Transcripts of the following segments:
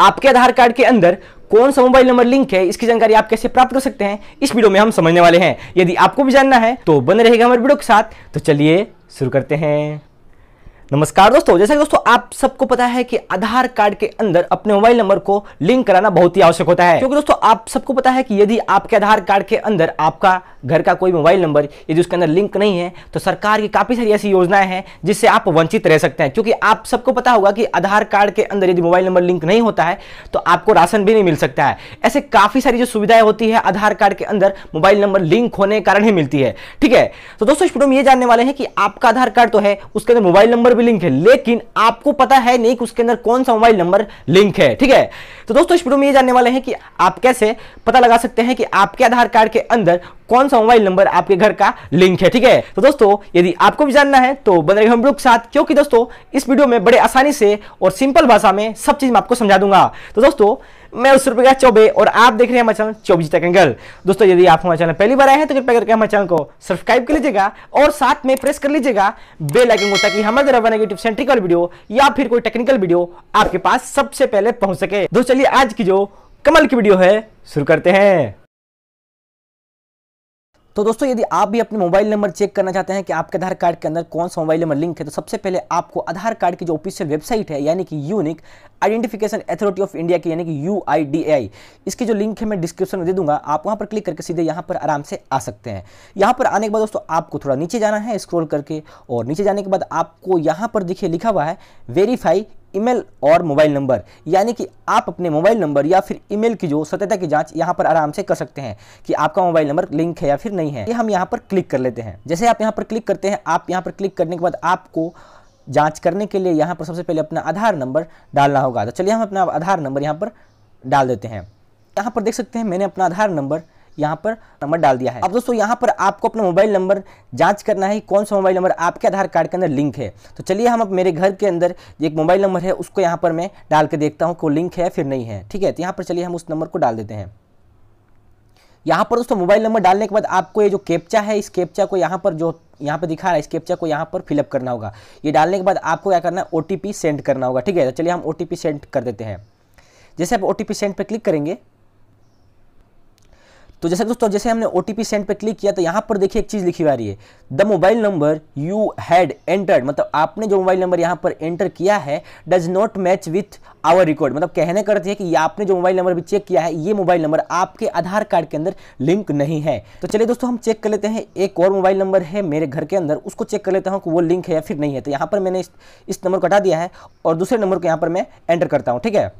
आपके आधार कार्ड के अंदर कौन सा मोबाइल नंबर लिंक है इसकी जानकारी आप कैसे प्राप्त कर सकते हैं इस वीडियो में हम समझने वाले हैं यदि आपको भी जानना है तो बने रहेगा हमारे वीडियो के साथ तो चलिए शुरू करते हैं नमस्कार दोस्तों जैसे कि दोस्तों आप सबको पता है कि आधार कार्ड के अंदर अपने मोबाइल नंबर को लिंक कराना बहुत ही आवश्यक होता है क्योंकि दोस्तों आप सबको पता है कि यदि आपके आधार कार्ड के अंदर आपका घर का कोई मोबाइल नंबर यदि उसके अंदर लिंक नहीं है तो सरकार की काफ़ी सारी ऐसी योजनाएं हैं जिससे आप वंचित रह सकते हैं क्योंकि आप सबको पता होगा कि आधार कार्ड के अंदर यदि मोबाइल नंबर लिंक नहीं होता है तो आपको राशन भी नहीं मिल सकता है ऐसे काफ़ी सारी जो सुविधाएं होती है आधार कार्ड के अंदर मोबाइल नंबर लिंक होने के कारण ही मिलती है ठीक है तो दोस्तों इस वीडियो में ये जानने वाले हैं कि आपका आधार कार्ड तो है उसके अंदर मोबाइल नंबर भी लिंक है लेकिन आपको पता है नहीं कि उसके अंदर कौन सा मोबाइल नंबर लिंक है ठीक है तो दोस्तों इस वीडियो में ये जानने वाले हैं कि आप कैसे पता लगा सकते हैं कि आपके आधार कार्ड के अंदर कौन सा मोबाइल नंबर आपके घर का लिंक है ठीक है तो दोस्तों यदि आपको भी जानना है तो बने रहिए हम लोग साथ क्योंकि दोस्तों इस वीडियो में बड़े आसानी से और सिंपल भाषा में सब चीज मैं आपको समझा दूंगा तो दोस्तों मैं उस रुपये चौबे और आप देख रहे हैं हमारे चैनल चौबीस टेक्निकल दोस्तों यदि आप हमारे चैनल पहली बार आए हैं तो कृपया करके हमारे चैनल को सब्सक्राइब कर लीजिएगा और साथ में प्रेस कर लीजिएगा बेल आइकन को ताकि हमारे द्वारा बनाए सेंट्रिकल वीडियो या फिर कोई टेक्निकल वीडियो आपके पास सबसे पहले पहुंच सके दोस्तों चलिए आज की जो कमल की वीडियो है शुरू करते हैं तो दोस्तों यदि आप भी अपने मोबाइल नंबर चेक करना चाहते हैं कि आपके आधार कार्ड के अंदर कौन सा मोबाइल नंबर लिंक है तो सबसे पहले आपको आधार कार्ड की जो ऑफिशियल वेबसाइट है यानी कि unique identification authority of India की यानी कि यू इसकी जो लिंक है मैं डिस्क्रिप्शन में दे दूंगा आप वहाँ पर क्लिक करके सीधे यहाँ पर आराम से आ सकते हैं यहाँ पर आने के बाद दोस्तों आपको थोड़ा नीचे जाना है स्क्रोल करके और नीचे जाने के बाद आपको यहाँ पर देखिए लिखा हुआ है वेरीफाई ईमेल और मोबाइल नंबर यानी कि आप अपने मोबाइल नंबर या फिर ईमेल की जो सत्यता की जांच यहाँ पर आराम से कर सकते हैं कि आपका मोबाइल नंबर लिंक है या फिर नहीं है ये हम यहाँ पर क्लिक कर लेते हैं जैसे आप यहाँ पर क्लिक करते हैं आप यहाँ पर क्लिक करने के बाद आपको जांच करने के लिए यहाँ पर सबसे पहले अपना आधार नंबर डालना होगा तो चलिए हम अपना आधार नंबर यहाँ पर डाल देते हैं यहाँ पर देख सकते हैं मैंने अपना आधार नंबर यहाँ पर नंबर डाल दिया है अब दोस्तों यहाँ पर आपको अपना मोबाइल नंबर जांच करना है कौन सा मोबाइल नंबर आपके आधार कार्ड के अंदर लिंक है तो चलिए हम अब मेरे घर के अंदर एक मोबाइल नंबर है उसको यहाँ पर मैं डाल के देखता हूँ को लिंक है फिर नहीं है ठीक है तो यहाँ पर चलिए हम उस नंबर को डाल देते हैं यहाँ पर दोस्तों मोबाइल नंबर डालने के बाद आपको ये जो कैप्चा है इस कैप्चा को यहाँ पर जो यहाँ पर दिखा रहा है इस कैप्चा को यहाँ पर फिलअप करना होगा ये डालने के बाद आपको क्या करना है ओ सेंड करना होगा ठीक है तो चलिए हम ओ सेंड कर देते हैं जैसे आप ओ सेंड पर क्लिक करेंगे तो जैसे दोस्तों जैसे हमने ओ टी सेंड पर क्लिक किया तो यहाँ पर देखिए एक चीज़ लिखी हुआ रही है the mobile number you had entered मतलब आपने जो मोबाइल नंबर यहाँ पर एंटर किया है does not match with our record मतलब कहने का अर्थ है कि आपने जो मोबाइल नंबर भी चेक किया है ये मोबाइल नंबर आपके आधार कार्ड के अंदर लिंक नहीं है तो चलिए दोस्तों हम चेक कर लेते हैं एक और मोबाइल नंबर है मेरे घर के अंदर उसको चेक कर लेता हूँ कि वो लिंक है या फिर नहीं है तो यहाँ पर मैंने इस नंबर को हटा दिया है और दूसरे नंबर को यहाँ पर मैं एंटर करता हूँ ठीक है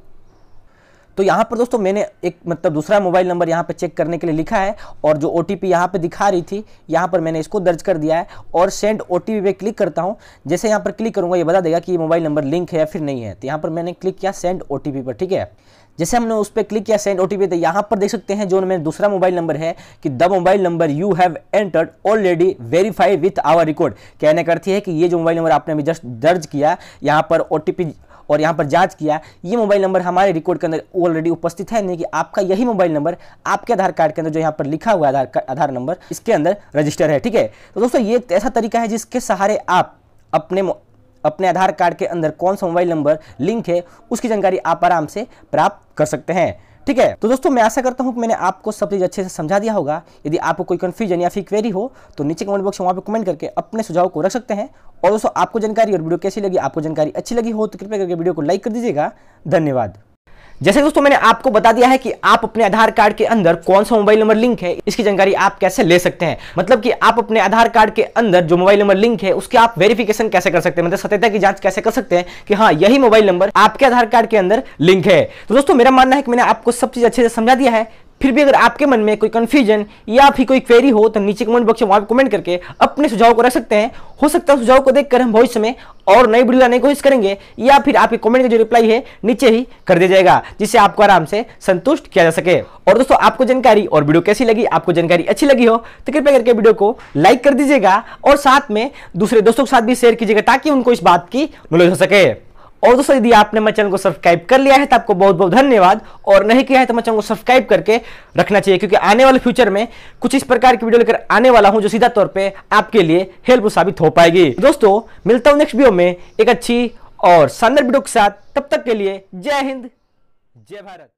तो यहाँ पर दोस्तों मैंने एक मतलब दूसरा मोबाइल नंबर यहाँ पर चेक करने के लिए लिखा है और जो ओ टी पी यहाँ पर दिखा रही थी यहाँ पर मैंने इसको दर्ज कर दिया है और सेंड ओ टी पी पे क्लिक करता हूँ जैसे यहाँ पर क्लिक करूँगा ये बता देगा कि ये मोबाइल नंबर लिंक है या फिर नहीं है तो यहाँ पर मैंने क्लिक किया सेंड ओ टी पी पर ठीक है जैसे हमने उस पर क्लिक किया सेंड ओ टी पी तो यहाँ पर देख सकते हैं जो मेरा दूसरा मोबाइल नंबर है कि the mobile number you have entered already verify with our record कहने करती है कि ये जो मोबाइल नंबर आपने अभी जस्ट दर्ज किया यहाँ पर ओ टी पी और यहाँ पर जांच किया ये मोबाइल नंबर हमारे रिकॉर्ड के अंदर ऑलरेडी उपस्थित है यानी कि आपका यही मोबाइल नंबर आपके आधार कार्ड के अंदर जो यहाँ पर लिखा हुआ आधार आधार नंबर इसके अंदर रजिस्टर है ठीक है तो दोस्तों ये ऐसा तरीका है जिसके सहारे आप अपने अपने आधार कार्ड के अंदर कौन सा मोबाइल नंबर लिंक है उसकी जानकारी आप आराम से प्राप्त कर सकते हैं ठीक है तो दोस्तों मैं आशा करता हूँ कि मैंने आपको सब चीज़ अच्छे से समझा दिया होगा यदि आपको कोई कन्फ्यूजन या फिर क्वेरी हो तो नीचे कमेंट बॉक्स में वहाँ पर कमेंट करके अपने सुझाव को रख सकते हैं और दोस्तों आपको जानकारी और वीडियो कैसी लगी आपको जानकारी अच्छी लगी हो तो कृपया करके वीडियो को लाइक कर दीजिएगा धन्यवाद जैसे दोस्तों मैंने आपको बता दिया है कि आप अपने आधार कार्ड के अंदर कौन सा मोबाइल नंबर लिंक है इसकी जानकारी आप कैसे ले सकते हैं मतलब कि आप अपने आधार कार्ड के अंदर जो मोबाइल नंबर लिंक है उसकी आप वेरिफिकेशन कैसे कर सकते हैं मतलब सत्यता की जांच कैसे कर सकते हैं कि हाँ यही मोबाइल नंबर आपके आधार कार्ड के अंदर लिंक है तो दोस्तों मेरा मानना है कि मैंने आपको सब चीज अच्छे से समझा दिया है फिर भी अगर आपके मन में कोई कन्फ्यूजन या फिर कोई क्वेरी हो तो नीचे कमेंट बॉक्स में वहाँ कमेंट करके अपने सुझाव को रख सकते हैं हो सकता है सुझाव को देखकर हम भविष्य में और नई वीडियो लाने की कोशिश करेंगे या फिर आपके कमेंट का जो रिप्लाई है नीचे ही कर दिया जाएगा जिससे आपको आराम से संतुष्ट किया जा सके और दोस्तों आपको जानकारी और वीडियो कैसी लगी आपको जानकारी अच्छी लगी हो तो कृपया करके वीडियो को लाइक कर दीजिएगा और साथ में दूसरे दोस्तों के साथ भी शेयर कीजिएगा ताकि उनको इस बात की नॉलेज हो सके और दोस्तों यदि आपने मेरे चैनल को सब्सक्राइब कर लिया है तो आपको बहुत बहुत धन्यवाद और नहीं किया है तो मेरे चैनल को सब्सक्राइब करके रखना चाहिए क्योंकि आने वाले फ्यूचर में कुछ इस प्रकार की वीडियो लेकर आने वाला हूं जो सीधा तौर पे आपके लिए हेल्पफुल साबित हो पाएगी दोस्तों मिलता हूं नेक्स्ट वीडियो में एक अच्छी और शानदार वीडियो के साथ तब तक के लिए जय हिंद जय भारत